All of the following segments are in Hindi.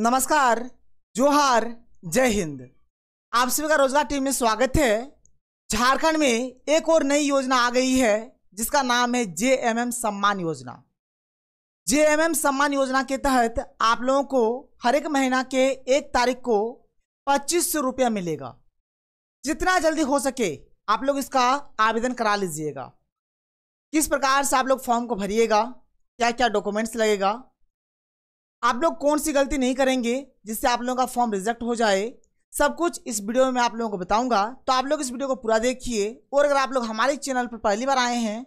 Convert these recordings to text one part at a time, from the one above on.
नमस्कार जोहार जय हिंद आप सभी का रोजगार टीम में स्वागत है झारखंड में एक और नई योजना आ गई है जिसका नाम है जे एम एम सम्मान योजना जे एम एम सम्मान योजना के तहत आप लोगों को हर एक महीना के एक तारीख को पच्चीस सौ रुपया मिलेगा जितना जल्दी हो सके आप लोग इसका आवेदन करा लीजिएगा किस प्रकार से आप लोग फॉर्म को भरिएगा क्या क्या डॉक्यूमेंट्स लगेगा आप लोग कौन सी गलती नहीं करेंगे जिससे आप लोगों का फॉर्म रिजेक्ट हो जाए सब कुछ इस वीडियो में मैं आप लोगों को बताऊंगा तो आप लोग इस वीडियो को पूरा देखिए और अगर आप लोग हमारे चैनल पर पहली बार आए हैं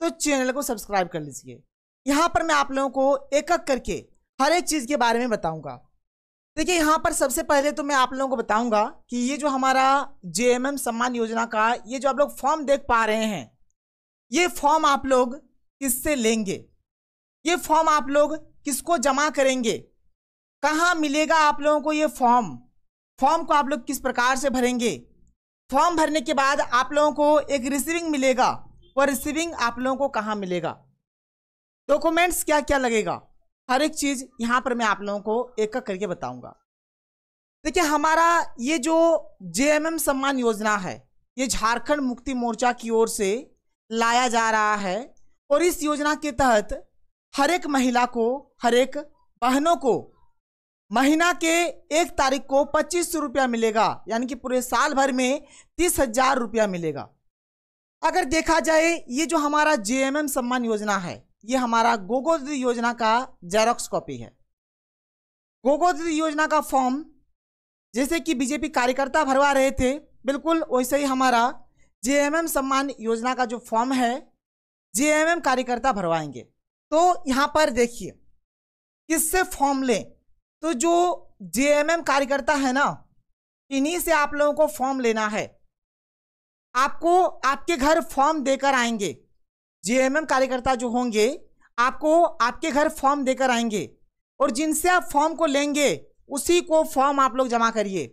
तो चैनल को सब्सक्राइब कर लीजिए यहाँ पर मैं आप लोगों को एक एक करके हर एक चीज़ के बारे में बताऊँगा देखिए यहाँ पर सबसे पहले तो मैं आप लोगों को बताऊंगा कि ये जो हमारा जे सम्मान योजना का ये जो आप लोग फॉर्म देख पा रहे हैं ये फॉर्म आप लोग किससे लेंगे ये फॉर्म आप लोग किसको जमा करेंगे कहाँ मिलेगा आप लोगों को ये फॉर्म फॉर्म को आप लोग किस प्रकार से भरेंगे फॉर्म भरने के बाद आप लोगों को एक रिसीविंग मिलेगा और रिसीविंग आप लोगों को कहाँ मिलेगा डॉक्यूमेंट्स क्या क्या लगेगा हर एक चीज़ यहाँ पर मैं आप लोगों को एक एक करके बताऊंगा देखिए हमारा ये जो जे सम्मान योजना है ये झारखंड मुक्ति मोर्चा की ओर से लाया जा रहा है और इस योजना के तहत हर एक महिला को हर एक बहनों को महीना के एक तारीख को पच्चीस सौ रुपया मिलेगा यानी कि पूरे साल भर में तीस हजार रुपया मिलेगा अगर देखा जाए ये जो हमारा जेएमएम सम्मान योजना है ये हमारा गोगोद योजना का जेरोक्स कॉपी है गोगोद योजना का फॉर्म जैसे कि बीजेपी कार्यकर्ता भरवा रहे थे बिल्कुल वैसे ही हमारा जेएमएम सम्मान योजना का जो फॉर्म है जेएमएम कार्यकर्ता भरवाएंगे तो यहां पर देखिए किससे फॉर्म लें तो जो जेएमएम कार्यकर्ता है ना इन्हीं से आप लोगों को फॉर्म लेना है आपको आपके घर फॉर्म देकर आएंगे जेएमएम कार्यकर्ता जो होंगे आपको आपके घर फॉर्म देकर आएंगे और जिनसे आप फॉर्म को लेंगे उसी को फॉर्म आप लोग जमा करिए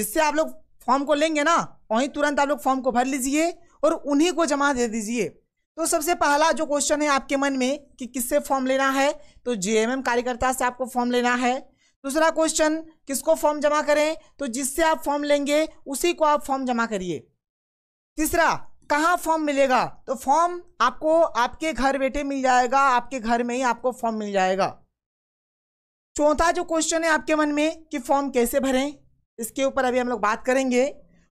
जिससे आप लोग फॉर्म को लेंगे ना वहीं तुरंत आप लोग फॉर्म को भर लीजिए और उन्हीं को जमा दे दीजिए तो सबसे पहला जो क्वेश्चन है आपके मन में कि किससे फॉर्म लेना है तो जेएमएम कार्यकर्ता से आपको फॉर्म लेना है दूसरा क्वेश्चन किसको फॉर्म जमा करें तो जिससे आप फॉर्म लेंगे उसी को आप फॉर्म जमा करिए तीसरा कहाँ फॉर्म मिलेगा तो फॉर्म आपको आपके घर बैठे मिल जाएगा आपके घर में ही आपको फॉर्म मिल जाएगा चौथा जो क्वेश्चन है आपके मन में कि फॉर्म कैसे भरें इसके ऊपर अभी हम लोग बात करेंगे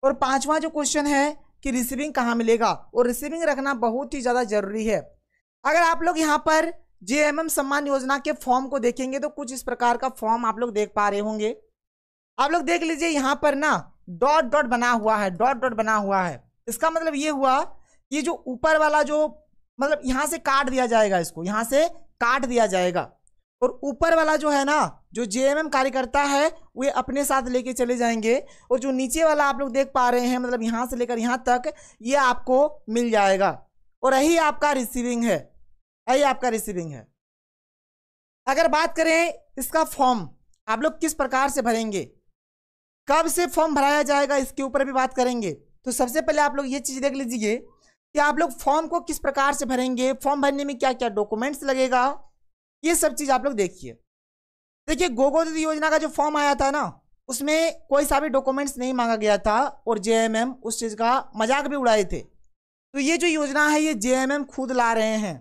और पांचवा जो क्वेश्चन है कि रिसीविंग कहाँ मिलेगा और रिसीविंग रखना बहुत ही ज़्यादा ज़रूरी है अगर आप लोग यहाँ पर जे सम्मान योजना के फॉर्म को देखेंगे तो कुछ इस प्रकार का फॉर्म आप लोग देख पा रहे होंगे आप लोग देख लीजिए यहाँ पर ना डॉट डॉट बना हुआ है डॉट डॉट बना हुआ है इसका मतलब ये हुआ कि जो ऊपर वाला जो मतलब यहाँ से काट दिया जाएगा इसको यहाँ से काट दिया जाएगा और ऊपर वाला जो है ना जो एम कार्यकर्ता है वे अपने साथ लेके चले जाएंगे और जो नीचे वाला आप लोग देख पा रहे हैं मतलब यहाँ से लेकर यहाँ तक ये यह आपको मिल जाएगा और यही आपका रिसीविंग है यही आपका रिसीविंग है अगर बात करें इसका फॉर्म आप लोग किस प्रकार से भरेंगे कब से फॉर्म भराया जाएगा इसके ऊपर भी बात करेंगे तो सबसे पहले आप लोग ये चीज़ देख लीजिए कि आप लोग फॉर्म को किस प्रकार से भरेंगे फॉर्म भरने में क्या क्या डॉक्यूमेंट्स लगेगा ये सब चीज़ आप लोग देखिए देखिए गोगोद योजना का जो फॉर्म आया था ना उसमें कोई सा भी डॉक्यूमेंट्स नहीं मांगा गया था और जेएमएम उस चीज़ का मजाक भी उड़ाए थे तो ये जो योजना है ये जेएमएम खुद ला रहे हैं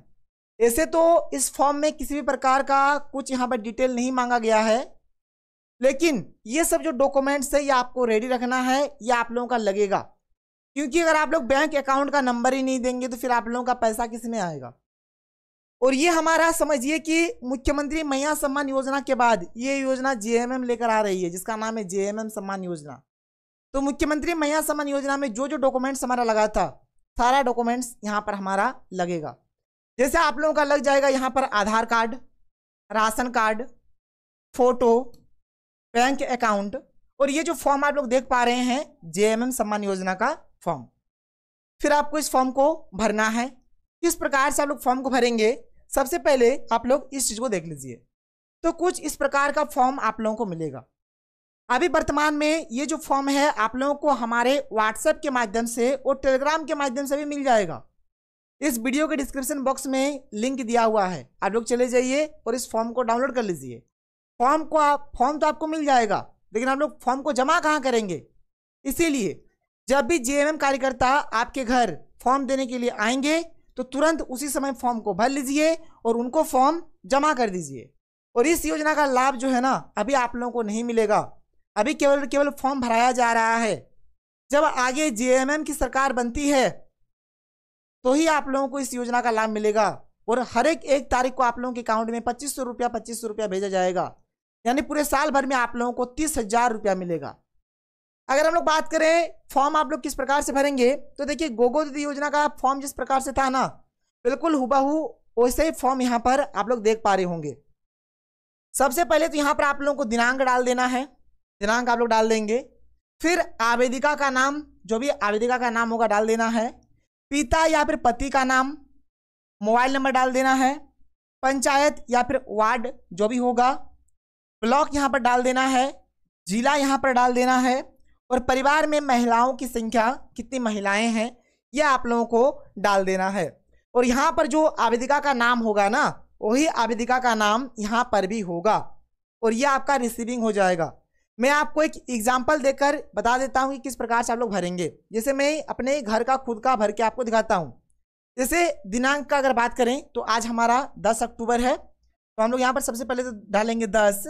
ऐसे तो इस फॉर्म में किसी भी प्रकार का कुछ यहाँ पर डिटेल नहीं मांगा गया है लेकिन ये सब जो डॉक्यूमेंट्स है ये आपको रेडी रखना है ये आप लोगों का लगेगा क्योंकि अगर आप लोग बैंक अकाउंट का नंबर ही नहीं देंगे तो फिर आप लोगों का पैसा किस में आएगा और ये हमारा समझिए कि मुख्यमंत्री मैया सम्मान योजना के बाद ये योजना जेएमएम लेकर आ रही है जिसका नाम है जेएमएम सम्मान योजना तो मुख्यमंत्री मैया सम्मान योजना में जो जो डॉक्यूमेंट्स हमारा लगा था सारा डॉक्यूमेंट्स यहाँ पर हमारा लगेगा जैसे आप लोगों का लग जाएगा यहाँ पर Aadhaar card ration card photo bank account और ये जो फॉर्म आप लोग देख पा रहे हैं जेएमएम सम्मान योजना का फॉर्म फिर आपको इस फॉर्म को भरना है किस प्रकार से आप लोग फॉर्म को भरेंगे सबसे पहले आप लोग इस चीज़ को देख लीजिए तो कुछ इस प्रकार का फॉर्म आप लोगों को मिलेगा अभी वर्तमान में ये जो फॉर्म है आप लोगों को हमारे व्हाट्सएप के माध्यम से और टेलीग्राम के माध्यम से भी मिल जाएगा इस वीडियो के डिस्क्रिप्शन बॉक्स में लिंक दिया हुआ है आप लोग चले जाइए और इस फॉर्म को डाउनलोड कर लीजिए फॉर्म को आप फॉर्म तो आपको मिल जाएगा लेकिन आप लोग फॉर्म को जमा कहाँ करेंगे इसीलिए जब भी जे कार्यकर्ता आपके घर फॉर्म देने के लिए आएंगे तो तुरंत उसी समय फॉर्म को भर लीजिए और उनको फॉर्म जमा कर दीजिए और इस योजना का लाभ जो है ना अभी आप लोगों को नहीं मिलेगा अभी केवल केवल फॉर्म भराया जा रहा है जब आगे जेएमएम की सरकार बनती है तो ही आप लोगों को इस योजना का लाभ मिलेगा और हर एक एक तारीख को आप लोगों के अकाउंट में पच्चीस सौ रुपया पच्चीस सौ रुपया भेजा जाएगा यानी पूरे साल भर में आप लोगों को तीस हजार रुपया मिलेगा अगर हम लोग बात करें फॉर्म आप लोग किस प्रकार से भरेंगे तो देखिए गोगो दीदी योजना का फॉर्म जिस प्रकार से था ना बिल्कुल हुबाहू वैसे ही फॉर्म यहाँ पर आप लोग देख पा रहे होंगे सबसे पहले तो यहाँ पर आप लोगों को दिनांक डाल देना है दिनांक आप लोग डाल देंगे फिर आवेदिका का नाम जो भी आवेदिका का नाम होगा डाल देना है पिता या फिर पति का नाम मोबाइल नंबर डाल देना है पंचायत या फिर वार्ड जो भी होगा ब्लॉक यहाँ पर डाल देना है जिला यहाँ पर डाल देना है और परिवार में महिलाओं की संख्या कितनी महिलाएं हैं यह आप लोगों को डाल देना है और यहाँ पर जो आवेदिका का नाम होगा ना वही आवेदिका का नाम यहाँ पर भी होगा और यह आपका रिसीविंग हो जाएगा मैं आपको एक एग्जाम्पल देकर बता देता हूँ कि किस प्रकार से आप लोग भरेंगे जैसे मैं अपने घर का खुद का भर के आपको दिखाता हूँ जैसे दिनांक का अगर बात करें तो आज हमारा दस अक्टूबर है तो हम लोग यहाँ पर सबसे पहले तो डालेंगे दस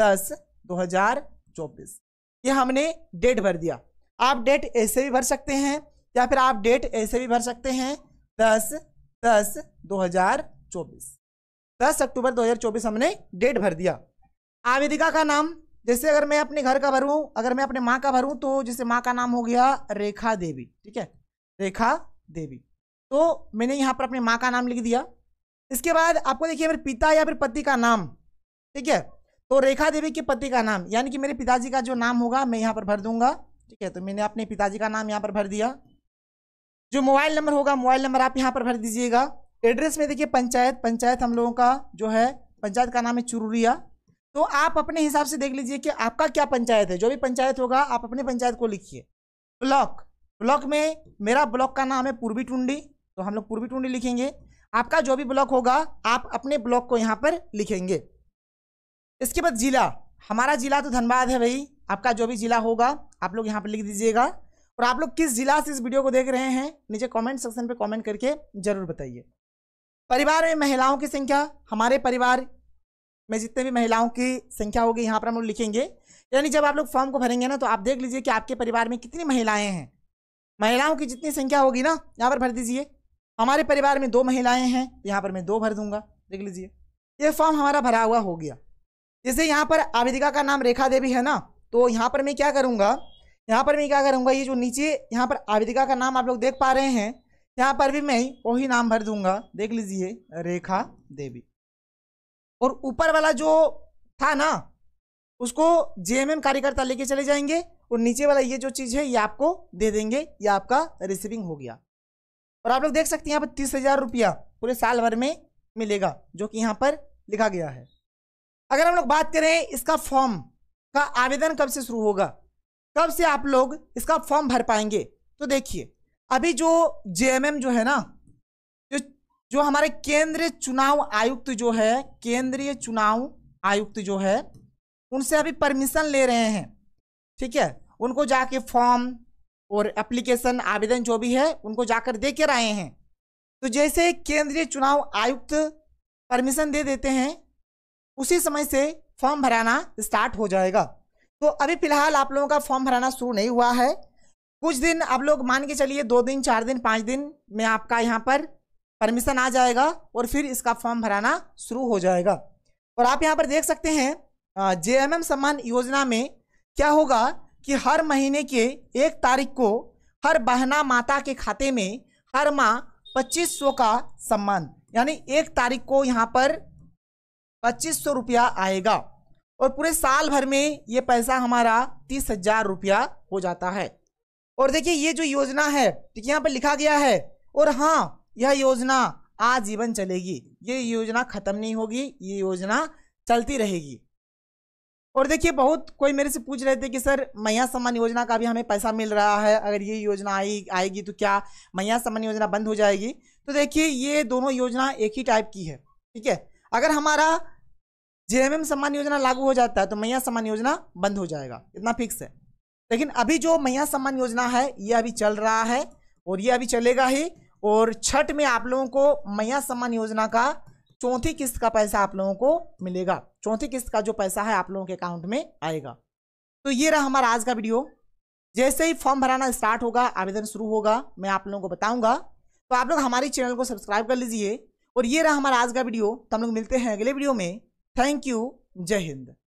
दस दो हज़ार चौबीस कि हमने डेट भर दिया आप डेट ऐसे भी भर सकते हैं या फिर आप डेट ऐसे भी भर सकते हैं दस दस दो हजार चौबीस दस अक्टूबर दो हजार चौबीस हमने डेट भर दिया आवेदिका का नाम जैसे अगर मैं अपने घर का भरूं अगर मैं अपने माँ का भरूं तो जैसे माँ का नाम हो गया रेखा देवी ठीक है रेखा देवी तो मैंने यहाँ पर अपने माँ का नाम लिख दिया इसके बाद आपको देखिए मेरे पिता या फिर पति का नाम ठीक है तो रेखा देवी के पति का नाम यानी कि मेरे पिताजी का जो नाम होगा मैं यहाँ पर भर दूंगा ठीक है तो मैंने अपने पिताजी का नाम यहाँ पर भर दिया जो मोबाइल नंबर होगा मोबाइल नंबर आप यहाँ पर भर दीजिएगा एड्रेस में देखिए पंचायत पंचायत हम लोगों का जो है पंचायत का नाम है चुरुरिया तो आप अपने हिसाब से देख लीजिए कि आपका क्या पंचायत है जो भी पंचायत होगा आप अपने पंचायत को लिखिए ब्लॉक ब्लॉक में मेरा ब्लॉक का नाम है पूर्वी टुंडी तो हम लोग पूर्वी टुंडी लिखेंगे आपका जो भी ब्लॉक होगा आप अपने ब्लॉक को यहाँ पर लिखेंगे इसके बाद ज़िला हमारा ज़िला तो धनबाद है भाई आपका जो भी ज़िला होगा आप लोग यहाँ पर लिख दीजिएगा और आप लोग किस ज़िला से इस वीडियो को देख रहे हैं नीचे कमेंट सेक्शन पे कमेंट करके ज़रूर बताइए परिवार में महिलाओं की संख्या हमारे परिवार में जितने भी महिलाओं की संख्या होगी यहाँ पर हम लोग लिखेंगे यानी जब आप लोग फॉर्म को भरेंगे ना तो आप देख लीजिए कि आपके परिवार में कितनी महिलाएं हैं महिलाओं की जितनी संख्या होगी ना यहाँ पर भर दीजिए हमारे परिवार में दो महिलाएं हैं यहाँ पर मैं दो भर दूंगा देख लीजिए ये फॉर्म हमारा भरा हुआ हो गया जैसे यहाँ पर आवेदिका का नाम रेखा देवी है ना तो यहाँ पर मैं क्या करूँगा यहाँ पर मैं क्या करूँगा ये जो नीचे यहाँ पर आवेदिका का नाम आप लोग देख पा रहे हैं यहाँ पर भी मैं वही नाम भर दूंगा देख लीजिए रेखा देवी और ऊपर वाला जो था ना उसको एम कार्यकर्ता लेके चले जाएंगे और नीचे वाला ये जो चीज़ है ये आपको दे देंगे ये आपका रिसीविंग हो गया और आप लोग देख सकते हैं यहाँ पर तीस हज़ार रुपया पूरे साल भर में मिलेगा जो कि यहाँ पर लिखा गया है अगर हम लोग बात करें इसका फॉर्म का आवेदन कब से शुरू होगा कब से आप लोग इसका फॉर्म भर पाएंगे तो देखिए अभी जो जे जो है ना जो जो हमारे केंद्रीय चुनाव आयुक्त जो है केंद्रीय चुनाव आयुक्त जो है उनसे अभी परमिशन ले रहे हैं ठीक है उनको जाके फॉर्म और एप्लीकेशन आवेदन जो भी है उनको जाकर दे कर आए हैं तो जैसे केंद्रीय चुनाव आयुक्त परमिशन दे देते हैं उसी समय से फॉर्म भराना स्टार्ट हो जाएगा तो अभी फिलहाल आप लोगों का फॉर्म भराना शुरू नहीं हुआ है कुछ दिन आप लोग मान के चलिए दो दिन चार दिन पाँच दिन में आपका यहाँ पर परमिशन आ जाएगा और फिर इसका फॉर्म भराना शुरू हो जाएगा और आप यहाँ पर देख सकते हैं जे एम एम सम्मान योजना में क्या होगा कि हर महीने के एक तारीख को हर बहना माता के खाते में हर माह पच्चीस सौ का सम्मान यानी एक तारीख को यहाँ पर पच्चीस सौ रुपया आएगा और पूरे साल भर में ये पैसा हमारा तीस हजार रुपया हो जाता है और देखिए ये जो योजना है ठीक यहाँ पर लिखा गया है और हाँ यह योजना आजीवन चलेगी ये योजना खत्म नहीं होगी ये योजना चलती रहेगी और देखिए बहुत कोई मेरे से पूछ रहे थे कि सर मैया सम्मान योजना का भी हमें पैसा मिल रहा है अगर ये योजना आई आएगी तो क्या मैया सम्मान योजना बंद हो जाएगी तो देखिए ये दोनों योजना एक ही टाइप की है ठीक है अगर हमारा जेएमएम सम्मान योजना लागू हो जाता है तो मैया सम्मान योजना बंद हो जाएगा इतना फिक्स है लेकिन अभी जो मैया सम्मान योजना है ये अभी चल रहा है और ये अभी चलेगा ही और छठ में आप लोगों को मैया सम्मान योजना का चौथी किस्त का पैसा आप लोगों को मिलेगा चौथी किस्त का जो पैसा है आप लोगों के अकाउंट में आएगा तो ये रहा हमारा आज का वीडियो जैसे ही फॉर्म भराना स्टार्ट होगा आवेदन शुरू होगा मैं आप लोगों को बताऊंगा तो आप लोग हमारे चैनल को सब्सक्राइब कर लीजिए और ये रहा हमारा आज का वीडियो तो हम लोग मिलते हैं अगले वीडियो में थैंक यू जय हिंद